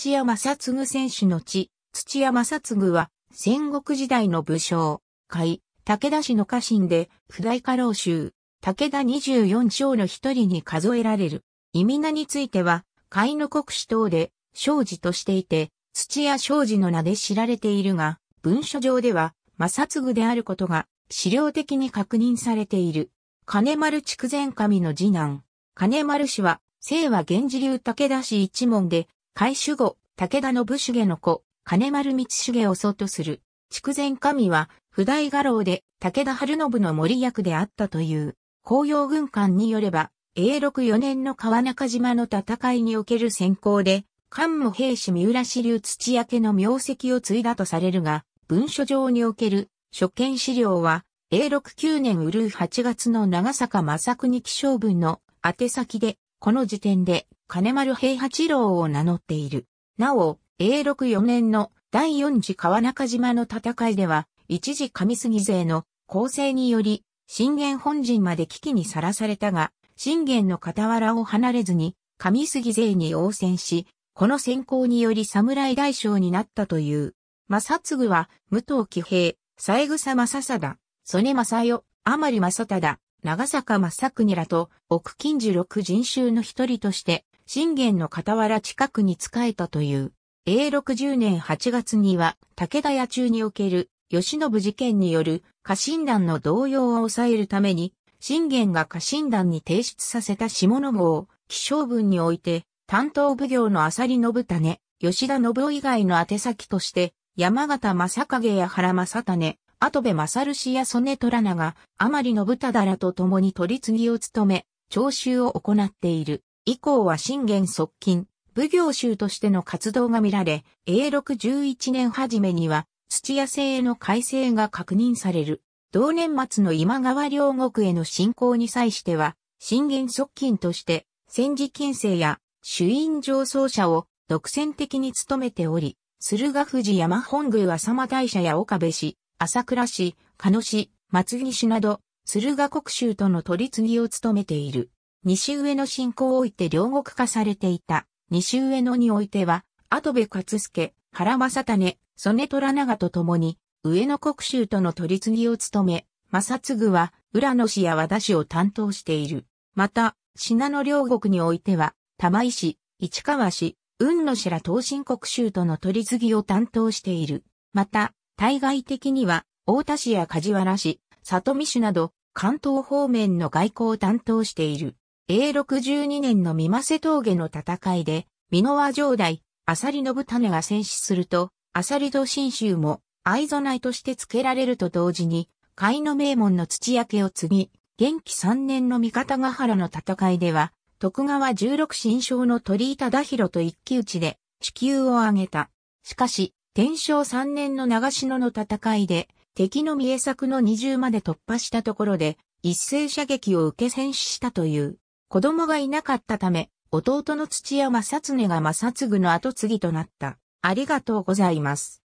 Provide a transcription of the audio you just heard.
土屋正嗣選手の地、土屋正嗣は、戦国時代の武将、海、武田氏の家臣で、不代家老衆、武田24将の一人に数えられる。意味名については、海の国史等で、庄司としていて、土屋庄司の名で知られているが、文書上では、正嗣であることが、資料的に確認されている。金丸筑前神の次男。金丸氏は、清和源氏流武田氏一門で、改守後、武田信繁の子、金丸道重を祖とする。筑前神は、不代画廊で武田春信の森役であったという、紅葉軍艦によれば、永禄4年の川中島の戦いにおける先行で、関も兵士三浦支流土屋家の名跡を継いだとされるが、文書上における初見資料は、永禄9年うるう8月の長坂正国気象文の宛先で、この時点で金丸平八郎を名乗っている。なお、永禄4年の第四次川中島の戦いでは、一時上杉勢の構成により、信玄本陣まで危機にさらされたが、信玄の傍らを離れずに、上杉勢に応戦し、この選考により侍大将になったという。正嗣は、武藤騎兵、三枝正貞、曽根正代、甘利正忠、長坂正国らと、奥近次六人衆の一人として、信玄の傍ら近くに仕えたという。永禄10年8月には、武田屋中における、吉信事件による家臣団の動揺を抑えるために、信玄が家臣団に提出させた下の号気象文において、担当奉行の浅利信種、吉田信夫以外の宛先として、山形正景や原正種、後部正氏や曽根虎長、甘利信忠らと共に取り次ぎを務め、徴収を行っている。以降は信玄側近、奉行衆としての活動が見られ、永禄11年初めには、土屋制への改正が確認される。同年末の今川両国への侵攻に際しては、信玄側近として、戦時近世や主因上奏者を独占的に務めており、駿河富士山本宮浅間大社や岡部市、朝倉市、鹿野市、松木市など、駿河国衆との取り次ぎを務めている。西上野信仰を置いて両国化されていた。西上野においては、跡部勝助、原正種、曽根虎長と共に、上野国衆との取り次ぎを務め、正継は、浦野市や和田市を担当している。また、品の両国においては、玉井市、市川市、雲野市ら東進国衆との取り次ぎを担当している。また、対外的には、大田市や梶原市、里見市など、関東方面の外交を担当している。A62 年の三瀬峠の戦いで、濃和城代、浅利信種が戦死すると、サリ戸新州も藍備内として付けられると同時に、甲斐の名門の土焼けを継ぎ、元気3年の三方ヶ原の戦いでは、徳川16新将の鳥居忠宏と一騎打ちで、地球を挙げた。しかし、天正3年の長篠の戦いで、敵の三重作の二重まで突破したところで、一斉射撃を受け戦死したという。子供がいなかったため、弟の土屋正恒が正継の後継ぎとなった。ありがとうございます。